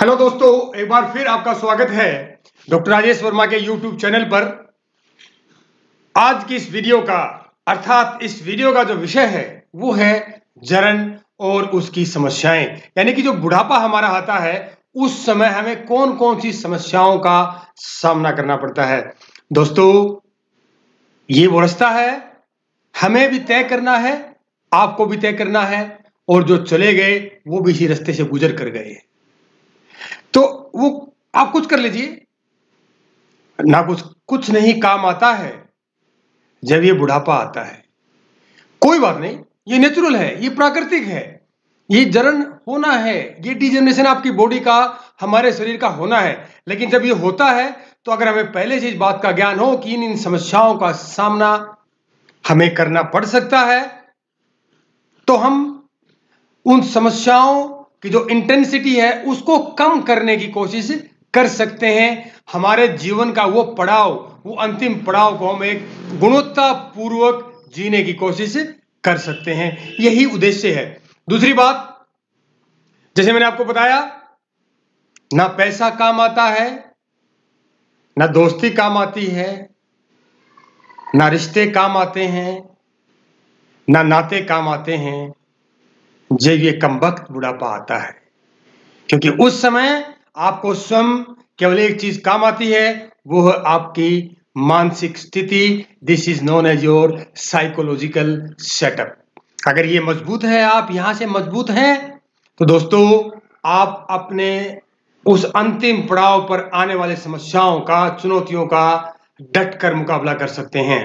Hello दोस्तों एक बार फिर आपका स्वागत है डॉक्टर राजेश वर्मा के यूट्यूब चैनल पर आज की इस वीडियो का अर्थात इस वीडियो का जो विषय है वो है जरन और उसकी समस्याएं यानी कि जो बुढ़ापा हमारा आता है उस समय हमें कौन कौन सी समस्याओं का सामना करना पड़ता है दोस्तों ये वो रास्ता है हमें भी तय करना है आपको भी तय करना है और जो चले गए वो भी इसी रस्ते से गुजर कर गए तो वो आप कुछ कर लीजिए ना कुछ कुछ नहीं काम आता है जब ये बुढ़ापा आता है कोई बात नहीं ये नेचुरल है ये प्राकृतिक है ये जरन होना है ये डिजेनरेशन आपकी बॉडी का हमारे शरीर का होना है लेकिन जब ये होता है तो अगर हमें पहले से इस बात का ज्ञान हो कि इन इन समस्याओं का सामना हमें करना पड़ सकता है तो हम उन समस्याओं कि जो इंटेंसिटी है उसको कम करने की कोशिश कर सकते हैं हमारे जीवन का वो पड़ाव वो अंतिम पड़ाव को हम एक गुणवत्ता पूर्वक जीने की कोशिश कर सकते हैं यही उद्देश्य है दूसरी बात जैसे मैंने आपको बताया ना पैसा काम आता है ना दोस्ती काम आती है ना रिश्ते काम आते हैं ना नाते काम आते हैं जब ये कम वक्त बुढ़ापा आता है क्योंकि उस समय आपको स्वयं केवल एक चीज काम आती है वो है आपकी मानसिक स्थिति this is known as your psychological setup अगर ये मजबूत है आप यहां से मजबूत हैं तो दोस्तों आप अपने उस अंतिम पड़ाव पर आने वाले समस्याओं का चुनौतियों का डट कर मुकाबला कर सकते हैं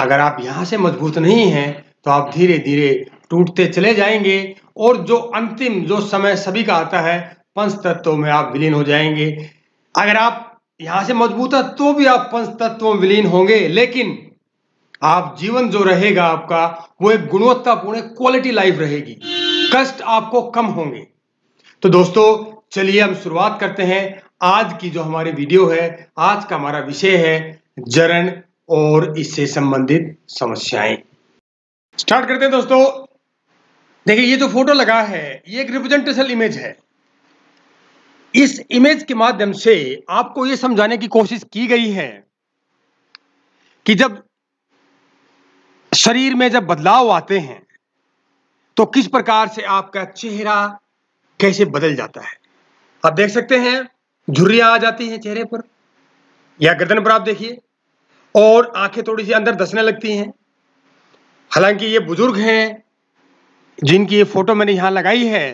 अगर आप यहां से मजबूत नहीं हैं तो आप धीरे धीरे टूटते चले जाएंगे और जो अंतिम जो समय सभी का आता है पंच तत्वों में आप विलीन हो जाएंगे अगर आप यहां से मजबूत है तो भी आप पंच तत्वों में विलीन होंगे लेकिन आप जीवन जो रहेगा आपका वो एक गुणवत्तापूर्ण क्वालिटी लाइफ रहेगी कष्ट आपको कम होंगे तो दोस्तों चलिए हम शुरुआत करते हैं आज की जो हमारी वीडियो है आज का हमारा विषय है जरण और इससे संबंधित समस्याएं स्टार्ट करते हैं दोस्तों देखिए ये जो फोटो लगा है ये एक रिप्रेजेंटेशन इमेज है इस इमेज के माध्यम से आपको ये समझाने की कोशिश की गई है कि जब शरीर में जब बदलाव आते हैं तो किस प्रकार से आपका चेहरा कैसे बदल जाता है आप देख सकते हैं झुर्रियां आ जाती हैं चेहरे पर या गर्दन पर आप देखिए और आंखें थोड़ी सी अंदर धसने लगती हैं हालांकि ये बुजुर्ग हैं जिनकी ये फोटो मैंने यहां लगाई है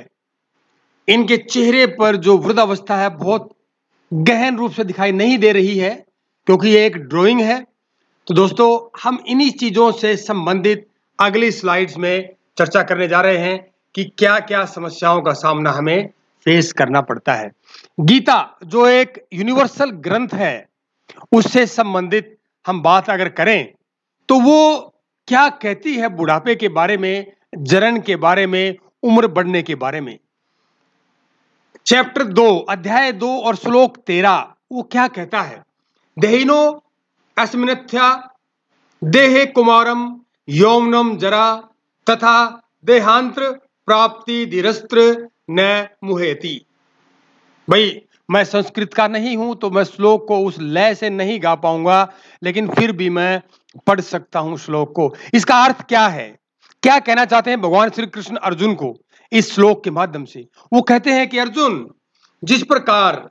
इनके चेहरे पर जो वृद्धावस्था है बहुत गहन रूप से दिखाई नहीं दे रही है क्योंकि ये एक ड्राइंग है तो दोस्तों हम इन्हीं चीज़ों से संबंधित अगली स्लाइड्स में चर्चा करने जा रहे हैं कि क्या क्या समस्याओं का सामना हमें फेस करना पड़ता है गीता जो एक यूनिवर्सल ग्रंथ है उससे संबंधित हम बात अगर करें तो वो क्या कहती है बुढ़ापे के बारे में जरन के बारे में उम्र बढ़ने के बारे में चैप्टर दो अध्याय दो और श्लोक तेरा वो क्या कहता है देहिनो अस्मिनथ्या देहे कुमारम यौमनम जरा तथा देहांत्र प्राप्ति धीरस्त्र न मुहेती भाई मैं संस्कृत का नहीं हूं तो मैं श्लोक को उस लय से नहीं गा पाऊंगा लेकिन फिर भी मैं पढ़ सकता हूं श्लोक को इसका अर्थ क्या है क्या कहना चाहते हैं भगवान श्री कृष्ण अर्जुन को इस श्लोक के माध्यम से वो कहते हैं कि अर्जुन जिस प्रकार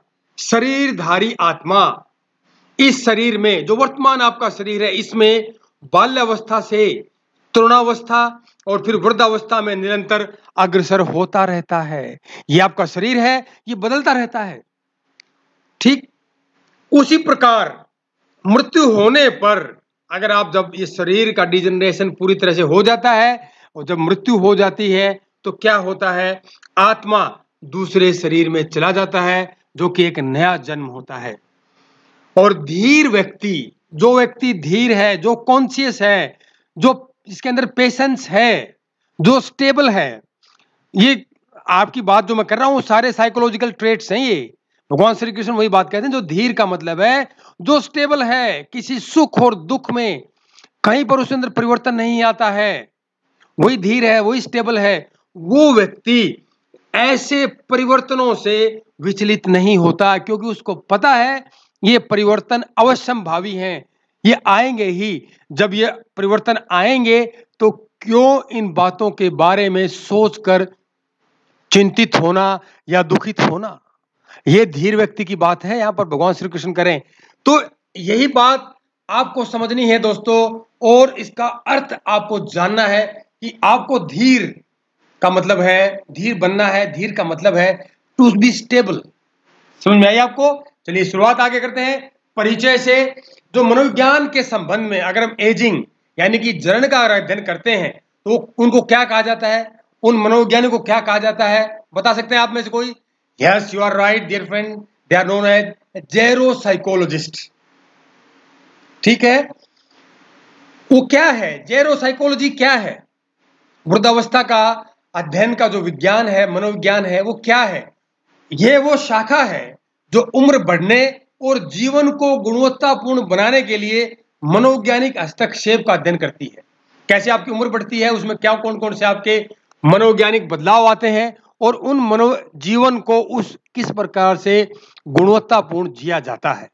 शरीरधारी आत्मा इस शरीर में जो वर्तमान आपका शरीर है इसमें बाल्यावस्था से तरुणावस्था और फिर वृद्धावस्था में निरंतर अग्रसर होता रहता है ये आपका शरीर है ये बदलता रहता है ठीक उसी प्रकार मृत्यु होने पर अगर आप जब ये शरीर का डिजनरेशन पूरी तरह से हो जाता है और जब मृत्यु हो जाती है तो क्या होता है आत्मा दूसरे शरीर में चला जाता है जो कि एक नया जन्म होता है और धीर व्यक्ति जो व्यक्ति धीर है जो कॉन्शियस है जो इसके अंदर पेशेंस है जो स्टेबल है ये आपकी बात जो मैं कर रहा हूँ सारे साइकोलॉजिकल ट्रेट्स हैं ये भगवान श्री कृष्ण वही बात कहते हैं जो धीर का मतलब है जो स्टेबल है किसी सुख और दुख में कहीं पर उसके अंदर परिवर्तन नहीं आता है वही धीर है वही स्टेबल है वो व्यक्ति ऐसे परिवर्तनों से विचलित नहीं होता क्योंकि उसको पता है ये परिवर्तन अवश्य भावी है ये आएंगे ही जब ये परिवर्तन आएंगे तो क्यों इन बातों के बारे में सोचकर चिंतित होना या दुखित होना ये धीर व्यक्ति की बात है यहाँ पर भगवान श्री कृष्ण करें तो यही बात आपको समझनी है दोस्तों और इसका अर्थ आपको जानना है कि आपको धीर का मतलब है धीर बनना है धीर का मतलब है टू बी स्टेबल समझ में आई आपको चलिए शुरुआत आगे करते हैं परिचय से जो मनोविज्ञान के संबंध में अगर हम एजिंग यानी कि जरण का अध्ययन करते हैं तो उनको क्या कहा जाता है उन मनोविज्ञानी को क्या कहा जाता है बता सकते हैं आप में से कोई Yes, you are right, dear friend. They are known as जेरोसाइकोलॉजिस्ट ठीक है वो क्या है जेरोसाइकोलॉजी क्या है वृद्धावस्था का अध्ययन का जो विज्ञान है मनोविज्ञान है वो क्या है ये वो शाखा है जो उम्र बढ़ने और जीवन को गुणवत्तापूर्ण बनाने के लिए मनोवैज्ञानिक हस्तक्षेप का अध्ययन करती है कैसे आपकी उम्र बढ़ती है उसमें क्या कौन कौन से आपके मनोवैज्ञानिक बदलाव आते हैं और उन मनो जीवन को उस किस प्रकार से गुणवत्तापूर्ण जिया जाता है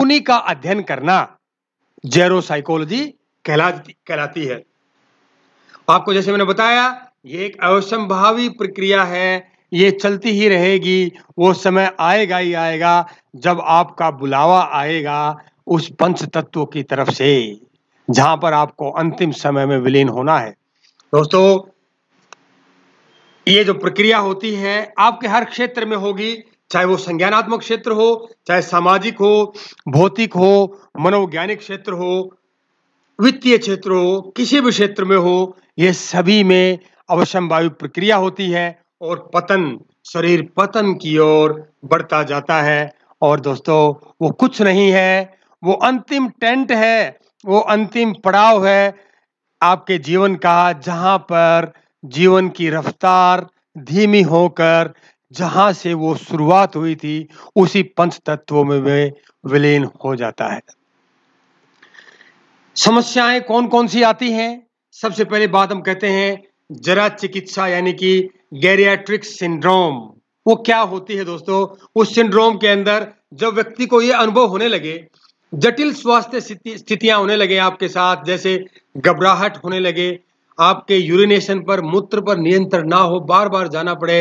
उन्हीं का अध्ययन करना जेरो साइकोलॉजी कहलाती है आपको जैसे मैंने बताया ये एक अवसंभावी प्रक्रिया है ये चलती ही रहेगी वो समय आएगा ही आएगा जब आपका बुलावा आएगा उस पंच तत्व की तरफ से जहां पर आपको अंतिम समय में विलीन होना है दोस्तों ये जो प्रक्रिया होती है आपके हर क्षेत्र में होगी चाहे वो संज्ञानात्मक क्षेत्र हो चाहे सामाजिक हो भौतिक हो मनोवैज्ञानिक क्षेत्र हो वित्तीय क्षेत्र हो किसी भी क्षेत्र में हो ये सभी में अवश्यम वायु प्रक्रिया होती है और पतन शरीर पतन की ओर बढ़ता जाता है और दोस्तों वो कुछ नहीं है वो अंतिम टेंट है वो अंतिम पड़ाव है आपके जीवन का जहां पर जीवन की रफ्तार धीमी होकर जहां से वो शुरुआत हुई थी उसी पंच तत्वों में वे विलीन हो जाता है समस्याएं कौन कौन सी आती हैं सबसे पहले बात हम कहते हैं जरा चिकित्सा यानी कि गैरियाट्रिक सिंड्रोम वो क्या होती है दोस्तों उस सिंड्रोम के अंदर जब व्यक्ति को ये अनुभव होने लगे जटिल स्वास्थ्य स्थितियां होने लगे आपके साथ जैसे घबराहट होने लगे आपके यूरिनेशन पर मूत्र पर नियंत्रण ना हो बार बार जाना पड़े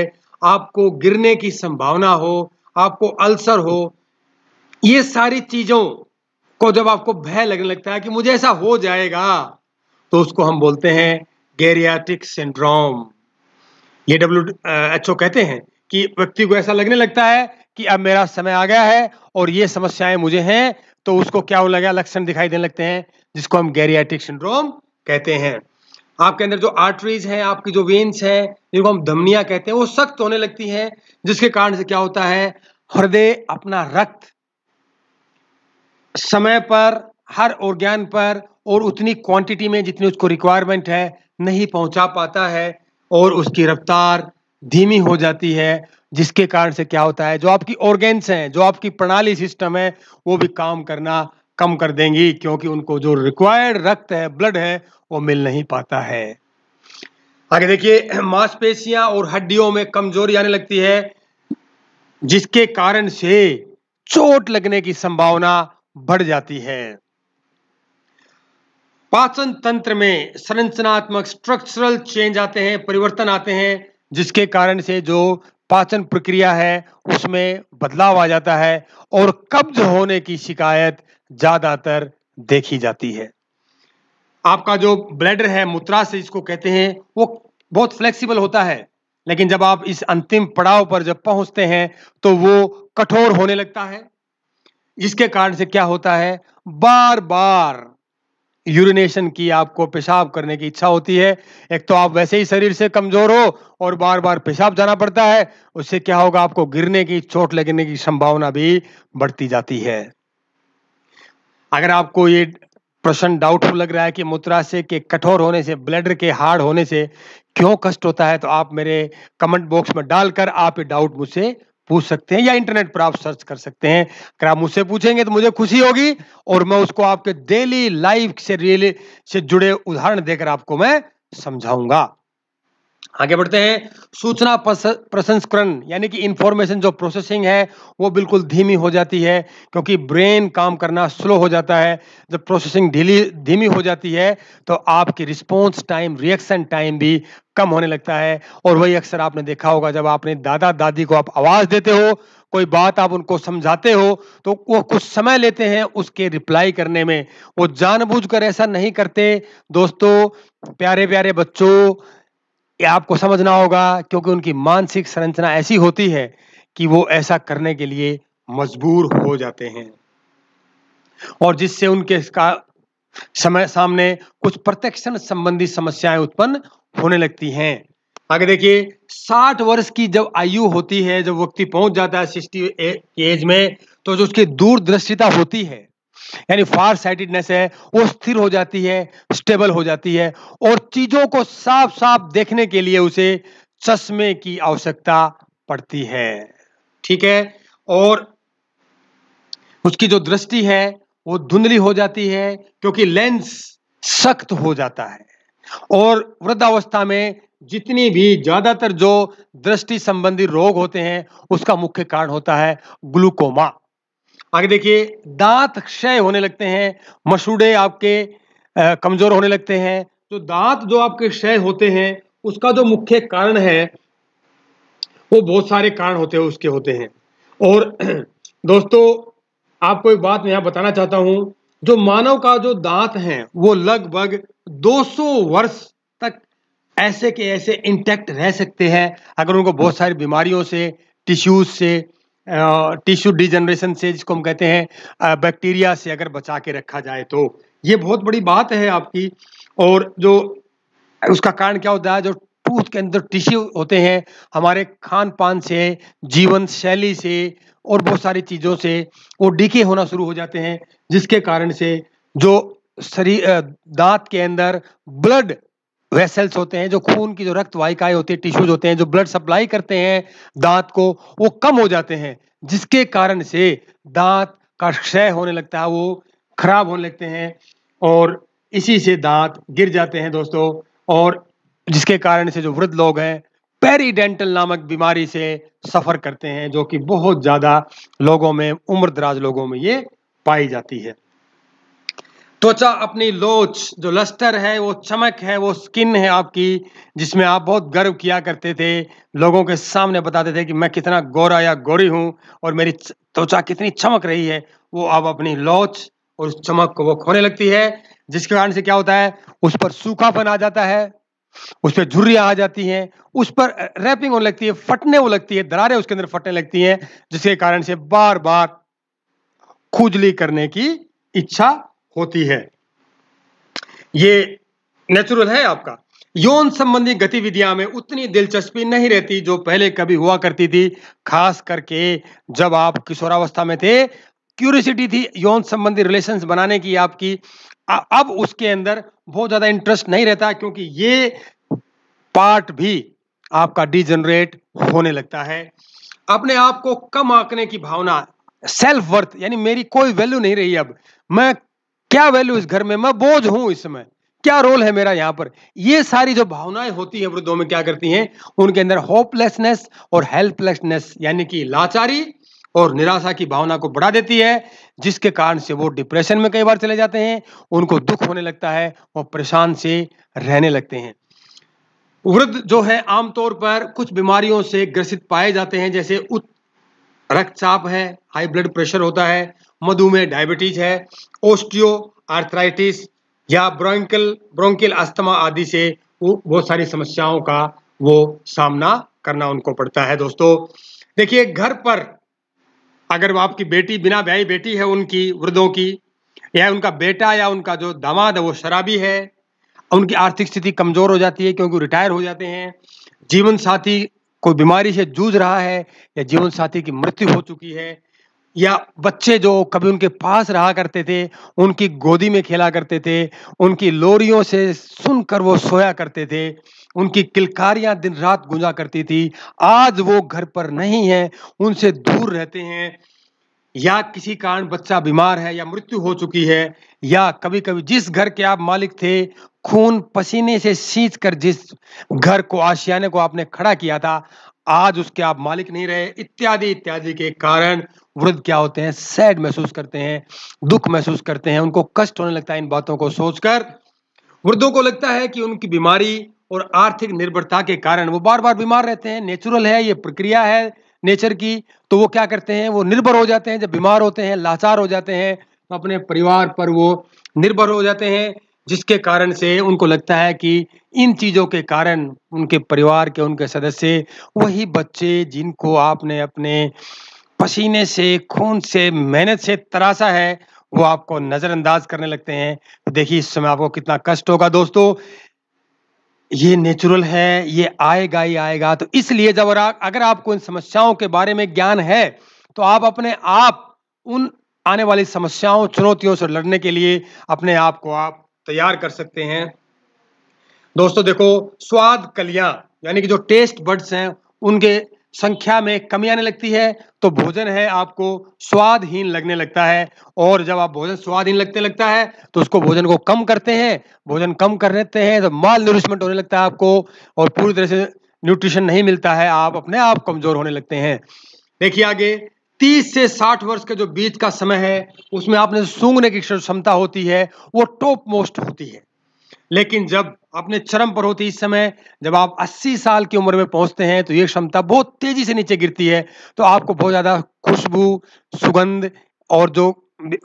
आपको गिरने की संभावना हो आपको अल्सर हो ये सारी चीजों को जब आपको भय लगने लगता है कि मुझे ऐसा हो जाएगा तो उसको हम बोलते हैं गेरियाटिक सिंड्रोम ये डब्ल्यू एच ओ कहते हैं कि व्यक्ति को ऐसा लगने लगता है कि अब मेरा समय आ गया है और ये समस्याएं मुझे हैं तो उसको क्या हो लगा लक्षण दिखाई देने लगते हैं जिसको हम गैरियाटिक सिंड्रोम कहते हैं आपके अंदर जो आर्टरीज हैं आपकी जो वेन्स हैं जिनको हम धमनियाँ कहते हैं वो सख्त होने लगती हैं जिसके कारण से क्या होता है हृदय अपना रक्त समय पर हर ऑर्गेन पर और उतनी क्वांटिटी में जितनी उसको रिक्वायरमेंट है नहीं पहुंचा पाता है और उसकी रफ्तार धीमी हो जाती है जिसके कारण से क्या होता है जो आपकी ऑर्गेन्स हैं जो आपकी प्रणाली सिस्टम है वो भी काम करना कम कर देंगी क्योंकि उनको जो रिक्वायर्ड रक्त है ब्लड है वो मिल नहीं पाता है आगे देखिए मांसपेशियां और हड्डियों में कमजोरी आने लगती है जिसके कारण से चोट लगने की संभावना बढ़ जाती है पाचन तंत्र में संरचनात्मक स्ट्रक्चरल चेंज आते हैं परिवर्तन आते हैं जिसके कारण से जो पाचन प्रक्रिया है उसमें बदलाव आ जाता है और कब्ज होने की शिकायत ज्यादातर देखी जाती है आपका जो ब्लैडर है मूत्रा से इसको कहते हैं वो बहुत फ्लेक्सिबल होता है लेकिन जब आप इस अंतिम पड़ाव पर जब पहुंचते हैं तो वो कठोर होने लगता है जिसके कारण से क्या होता है बार बार यूरिनेशन की आपको पेशाब करने की इच्छा होती है एक तो आप वैसे ही शरीर से कमजोर हो और बार बार पेशाब जाना पड़ता है उससे क्या होगा आपको गिरने की चोट लगने की संभावना भी बढ़ती जाती है अगर आपको ये प्रश्न डाउटफुल लग रहा है कि मूत्राशय के कठोर होने से ब्लडर के हार्ड होने से क्यों कष्ट होता है तो आप मेरे कमेंट बॉक्स में डालकर आप ये डाउट मुझसे पूछ सकते हैं या इंटरनेट पर आप सर्च कर सकते हैं अगर आप मुझसे पूछेंगे तो मुझे खुशी होगी और मैं उसको आपके डेली लाइफ से रिले से जुड़े उदाहरण देकर आपको मैं समझाऊंगा आगे बढ़ते हैं सूचना प्रसंस्करण यानी कि इंफॉर्मेशन जो प्रोसेसिंग है वो बिल्कुल धीमी हो जाती है क्योंकि ब्रेन काम करना स्लो हो जाता है जब प्रोसेसिंग ढीली धीमी हो जाती है तो आपकी रिस्पांस टाइम रिएक्शन टाइम भी कम होने लगता है और वही अक्सर आपने देखा होगा जब आपने दादा दादी को आप आवाज़ देते हो कोई बात आप उनको समझाते हो तो वो कुछ समय लेते हैं उसके रिप्लाई करने में वो जानबूझकर ऐसा नहीं करते दोस्तों प्यारे प्यारे बच्चों ये आपको समझना होगा क्योंकि उनकी मानसिक संरचना ऐसी होती है कि वो ऐसा करने के लिए मजबूर हो जाते हैं और जिससे उनके का समय सामने कुछ प्रत्यक्षण संबंधी समस्याएं उत्पन्न होने लगती हैं आगे देखिए 60 वर्ष की जब आयु होती है जब व्यक्ति पहुंच जाता है सिक्सटी एज में तो जो उसकी दूरदृष्टिता होती है यानी फार साइटेडनेस है वो स्थिर हो जाती है स्टेबल हो जाती है और चीजों को साफ साफ देखने के लिए उसे चश्मे की आवश्यकता पड़ती है ठीक है और उसकी जो दृष्टि है वो धुंधली हो जाती है क्योंकि लेंस सख्त हो जाता है और वृद्धावस्था में जितनी भी ज्यादातर जो दृष्टि संबंधी रोग होते हैं उसका मुख्य कारण होता है ग्लूकोमा आगे देखिए दांत क्षय होने लगते हैं मसूड़े आपके कमजोर होने लगते हैं तो दांत जो आपके क्षय होते हैं उसका जो मुख्य कारण है वो बहुत सारे कारण होते हैं उसके होते हैं और दोस्तों आपको एक बात मैं यहां बताना चाहता हूं जो मानव का जो दांत है वो लगभग 200 वर्ष तक ऐसे के ऐसे इंटैक्ट रह सकते हैं अगर उनको बहुत सारी बीमारियों से टिश्यूज से टिश्यू डिजनरेशन से जिसको हम कहते हैं बैक्टीरिया से अगर बचा के रखा जाए तो ये बहुत बड़ी बात है आपकी और जो उसका कारण क्या होता है जो टूथ के अंदर टिश्यू होते हैं हमारे खान पान से जीवन शैली से और बहुत सारी चीज़ों से वो डीके होना शुरू हो जाते हैं जिसके कारण से जो शरीर दांत के अंदर ब्लड वेसल्स होते हैं जो खून की जो रक्त वाहिकाएं होती है टिश्यूज होते हैं जो ब्लड सप्लाई करते हैं दांत को वो कम हो जाते हैं जिसके कारण से दांत का क्षय होने लगता है वो खराब होने लगते हैं और इसी से दांत गिर जाते हैं दोस्तों और जिसके कारण से जो वृद्ध लोग हैं पेरीडेंटल नामक बीमारी से सफ़र करते हैं जो कि बहुत ज़्यादा लोगों में उम्र दराज लोगों में ये पाई जाती है त्वचा अपनी लोच जो लस्टर है वो चमक है वो स्किन है आपकी जिसमें आप बहुत गर्व किया करते थे लोगों के सामने बताते थे कि मैं कितना गोरा या गोरी हूँ और मेरी त्वचा कितनी चमक रही है वो अब अपनी लोच और उस चमक को वो खोने लगती है जिसके कारण से क्या होता है उस पर सूखापन आ जाता है उस पर झुर्रियाँ आ जाती हैं उस पर रैपिंग होने लगती है फटने वो लगती है दरारें उसके अंदर फटने लगती हैं जिसके कारण से बार बार खुजली करने की इच्छा होती है ये नेचुरल है आपका यौन संबंधी गतिविधियां में उतनी दिलचस्पी नहीं रहती जो पहले कभी हुआ करती थी खास करके जब आप किशोरावस्था में थे क्यूरियसिटी थी यौन संबंधी रिलेशंस बनाने की आपकी अब उसके अंदर बहुत ज़्यादा इंटरेस्ट नहीं रहता क्योंकि ये पार्ट भी आपका डिजनरेट होने लगता है अपने आप को कम आंकने की भावना सेल्फ वर्थ यानी मेरी कोई वैल्यू नहीं रही अब मैं क्या वैल्यू इस घर में मैं बोझ हूं इस समय क्या रोल है मेरा यहाँ पर ये सारी जो भावनाएं होती हैं वृद्धों में क्या करती हैं उनके अंदर होपलेसनेस और हेल्पलेसनेस यानी कि लाचारी और निराशा की भावना को बढ़ा देती है जिसके कारण से वो डिप्रेशन में कई बार चले जाते हैं उनको दुख होने लगता है और परेशान से रहने लगते हैं वृद्ध जो है आमतौर पर कुछ बीमारियों से ग्रसित पाए जाते हैं जैसे उच्च रक्तचाप है हाई ब्लड प्रेशर होता है मधुमेह डायबिटीज है ओस्टियो आर्थराइटिस या ब्रोंकल ब्रोंकिल अस्थमा आदि से वो बहुत सारी समस्याओं का वो सामना करना उनको पड़ता है दोस्तों देखिए घर पर अगर आपकी बेटी बिना ब्याई बेटी है उनकी वृद्धों की या उनका बेटा या उनका जो दामाद है वो शराबी है उनकी आर्थिक स्थिति कमजोर हो जाती है क्योंकि रिटायर हो जाते हैं जीवन साथी कोई बीमारी से जूझ रहा है या जीवन साथी की मृत्यु हो चुकी है या बच्चे जो कभी उनके पास रहा करते थे उनकी गोदी में खेला करते थे उनकी लोरियों से सुनकर वो सोया करते थे उनकी किलकारियां दिन रात गुंजा करती थी आज वो घर पर नहीं है उनसे दूर रहते हैं या किसी कारण बच्चा बीमार है या मृत्यु हो चुकी है या कभी कभी जिस घर के आप मालिक थे खून पसीने से सींच कर जिस घर को आशियाने को आपने खड़ा किया था आज उसके आप मालिक नहीं रहे इत्यादि इत्यादि के कारण वृद्ध क्या होते हैं सैड महसूस करते हैं दुख महसूस करते हैं उनको कष्ट होने लगता है इन बातों को सोचकर वृद्धों को लगता है कि उनकी बीमारी और आर्थिक निर्भरता के कारण वो बार बार बीमार रहते हैं नेचुरल है ये प्रक्रिया है नेचर की तो वो क्या करते हैं वो निर्भर हो जाते हैं जब बीमार होते हैं लाचार हो जाते हैं तो अपने परिवार पर वो निर्भर हो जाते हैं जिसके कारण से उनको लगता है कि इन चीज़ों के कारण उनके परिवार के उनके सदस्य वही बच्चे जिनको आपने अपने पसीने से खून से मेहनत से तराशा है वो आपको नज़रअंदाज करने लगते हैं तो देखिए इस समय आपको कितना कष्ट होगा दोस्तों ये नेचुरल है ये आएगा ही आएगा तो इसलिए जब अगर आपको इन समस्याओं के बारे में ज्ञान है तो आप अपने आप उन आने वाली समस्याओं चुनौतियों से लड़ने के लिए अपने आप को आप तैयार कर सकते हैं दोस्तों देखो स्वाद कलियां यानी कि जो टेस्ट बर्ड्स हैं उनके संख्या में कमी आने लगती है तो भोजन है आपको स्वादहीन लगने लगता है और जब आप भोजन स्वादहीन लगते लगता है तो उसको भोजन को कम करते हैं भोजन कम कर लेते हैं तो माल न्यूरिशमेंट होने लगता है आपको और पूरी तरह से न्यूट्रिशन नहीं मिलता है आप अपने आप कमजोर होने लगते हैं देखिए आगे तीस से साठ वर्ष का जो बीच का समय है उसमें आपने सूंघने की क्षमता होती है वो टॉप मोस्ट होती है लेकिन जब अपने चरम पर होती इस समय जब आप 80 साल की उम्र में पहुंचते हैं तो ये क्षमता बहुत तेजी से नीचे गिरती है तो आपको बहुत ज़्यादा खुशबू सुगंध और जो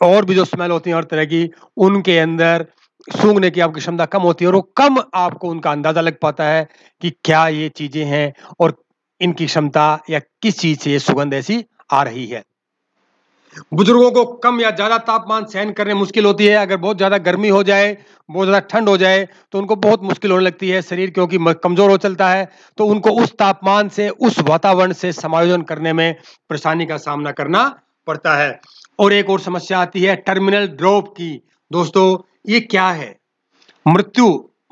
और भी जो स्मेल होती है हर तरह की उनके अंदर सूंघने की आपकी क्षमता कम होती है और वो कम आपको उनका अंदाज़ा लग पाता है कि क्या ये चीज़ें हैं और इनकी क्षमता या किस चीज़ से ये सुगंध ऐसी आ रही है बुजुर्गों को कम या ज्यादा तापमान सहन करने मुश्किल होती है अगर बहुत ज्यादा गर्मी हो जाए बहुत ज्यादा ठंड हो जाए तो उनको बहुत मुश्किल होने लगती है शरीर क्योंकि कमजोर हो चलता है तो उनको उस तापमान से उस वातावरण से समायोजन करने में परेशानी का सामना करना पड़ता है और एक और समस्या आती है टर्मिनल ड्रॉप की दोस्तों ये क्या है मृत्यु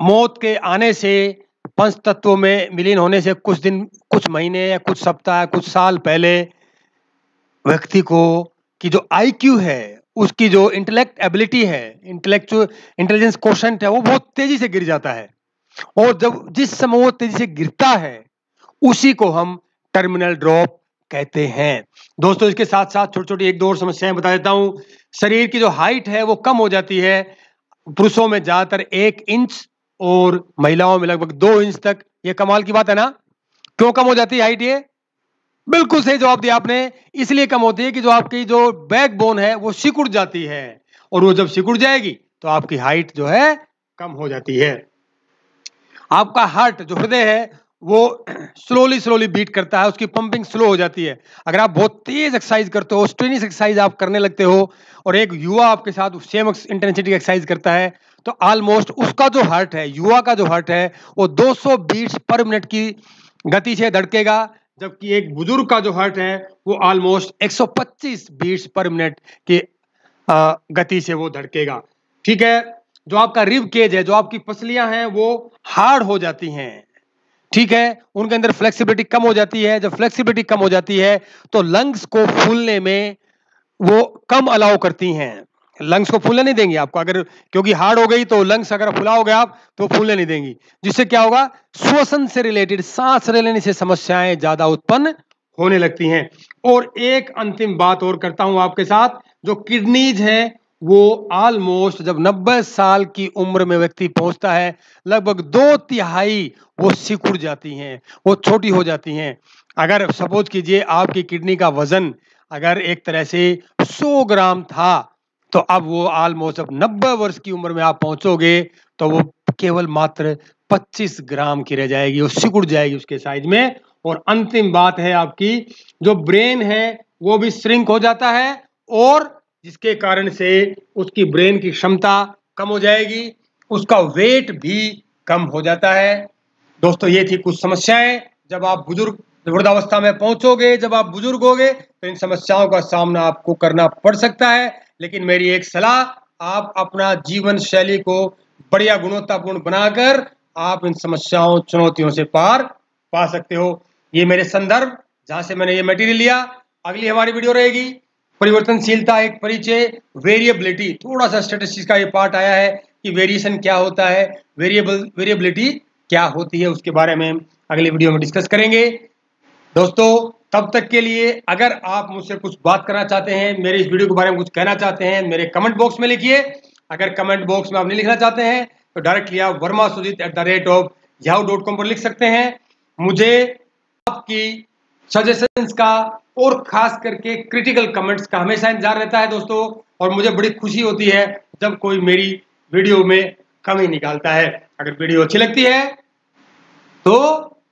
मौत के आने से पंच तत्वों में विलीन होने से कुछ दिन कुछ महीने या कुछ सप्ताह कुछ साल पहले व्यक्ति को कि जो आईक्यू है उसकी जो इंटेलेक्ट एबिलिटी है इंटेलेक्चुअल इंटेलिजेंस क्वेश्चन है वो बहुत तेजी से गिर जाता है और जब जिस समय वो तेजी से गिरता है उसी को हम टर्मिनल ड्रॉप कहते हैं दोस्तों इसके साथ साथ छोटी छोटी एक दो और समस्याएं बता देता हूं शरीर की जो हाइट है वो कम हो जाती है पुरुषों में ज्यादातर एक इंच और महिलाओं में लगभग दो इंच तक ये कमाल की बात है ना क्यों कम हो जाती है हाइट ये बिल्कुल सही जवाब दिया आपने इसलिए कम होती है कि जो आपकी जो बैक बोन है वो सिकुड़ जाती है और वो जब सिकुड़ जाएगी तो आपकी हाइट जो है कम हो जाती है आपका हार्ट जो हृदय है वो स्लोली स्लोली बीट करता है उसकी पंपिंग स्लो हो जाती है अगर आप बहुत तेज एक्सरसाइज करते हो स्ट्रेनिस एक्सरसाइज आप करने लगते हो और एक युवा आपके साथ सेम इंटेंसिटी एक्सरसाइज करता है तो ऑलमोस्ट उसका जो हार्ट है युवा का जो हार्ट है वो 200 बीट्स पर मिनट की गति से धड़केगा जबकि एक बुजुर्ग का जो हार्ट है वो ऑलमोस्ट 125 बीट्स पर मिनट की गति से वो धड़केगा ठीक है जो आपका रिब केज है जो आपकी पसलियां हैं वो हार्ड हो जाती हैं ठीक है उनके अंदर फ्लेक्सिबिलिटी कम हो जाती है जब फ्लेक्सिबिलिटी कम हो जाती है तो लंग्स को फूलने में वो कम अलाउ करती हैं लंग्स को फूलने नहीं देंगी आपको अगर क्योंकि हार्ड हो गई तो लंग्स अगर फुला हो गया आप तो फूलने नहीं देंगी जिससे क्या होगा श्वसन से रिलेटेड सांस लेने से समस्याएं ज्यादा उत्पन्न होने लगती हैं और एक अंतिम बात और करता हूं आपके साथ जो किडनीज है वो ऑलमोस्ट जब 90 साल की उम्र में व्यक्ति पहुंचता है लगभग दो तिहाई वो सिकुड़ जाती हैं वो छोटी हो जाती हैं अगर सपोज कीजिए आपकी किडनी का वजन अगर एक तरह से 100 ग्राम था तो अब वो आलमोस्ट अब नब्बे वर्ष की उम्र में आप पहुंचोगे तो वो केवल मात्र 25 ग्राम की रह जाएगी वो सिकुड़ जाएगी उसके साइज में और अंतिम बात है आपकी जो ब्रेन है वो भी श्रिंक हो जाता है और जिसके कारण से उसकी ब्रेन की क्षमता कम हो जाएगी उसका वेट भी कम हो जाता है दोस्तों ये थी कुछ समस्याएं जब आप बुजुर्ग वृद्धावस्था में पहुंचोगे जब आप बुजुर्ग होगे तो इन समस्याओं का सामना आपको करना पड़ सकता है लेकिन मेरी एक सलाह आप अपना जीवन शैली को बढ़िया गुणवत्तापूर्ण बनाकर आप इन समस्याओं चुनौतियों से पार पा सकते हो ये मेरे संदर्भ जहां से मैंने ये मटेरियल लिया अगली हमारी वीडियो रहेगी परिवर्तनशीलता एक परिचय वेरिएबिलिटी थोड़ा सा स्टेटिस्टिक्स का ये पार्ट आया है कि वेरिएशन क्या होता है वेरिएबल वेरिएबिलिटी क्या होती है उसके बारे में अगली वीडियो में डिस्कस करेंगे दोस्तों तब तक के लिए अगर आप मुझसे कुछ बात करना चाहते हैं मेरे इस वीडियो के बारे में कुछ कहना चाहते हैं मेरे कमेंट बॉक्स में लिखिए अगर कमेंट बॉक्स में आप नहीं लिखना चाहते हैं तो डायरेक्टली आप Verma Sujeet at the rate of Yahoo dot com पर लिख सकते हैं मुझे आपकी सजेशंस का और खास करके क्रिटिकल कमेंट्स का हमेशा इंतजार रहता है दोस्तों और मुझे बड़ी खुशी होती है जब कोई मेरी वीडियो में कमी निकालता है अगर वीडियो अच्छी लगती है तो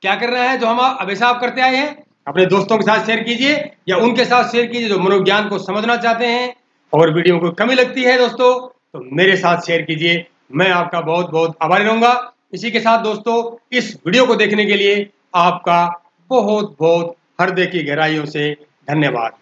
क्या करना है जो हम हमेशा आप करते आए हैं अपने दोस्तों के साथ शेयर कीजिए या उनके साथ शेयर कीजिए जो मनोविज्ञान को समझना चाहते हैं और वीडियो को कमी लगती है दोस्तों तो मेरे साथ शेयर कीजिए मैं आपका बहुत बहुत आभारी रहूंगा इसी के साथ दोस्तों इस वीडियो को देखने के लिए आपका बहुत बहुत हृदय की गहराइयों से धन्यवाद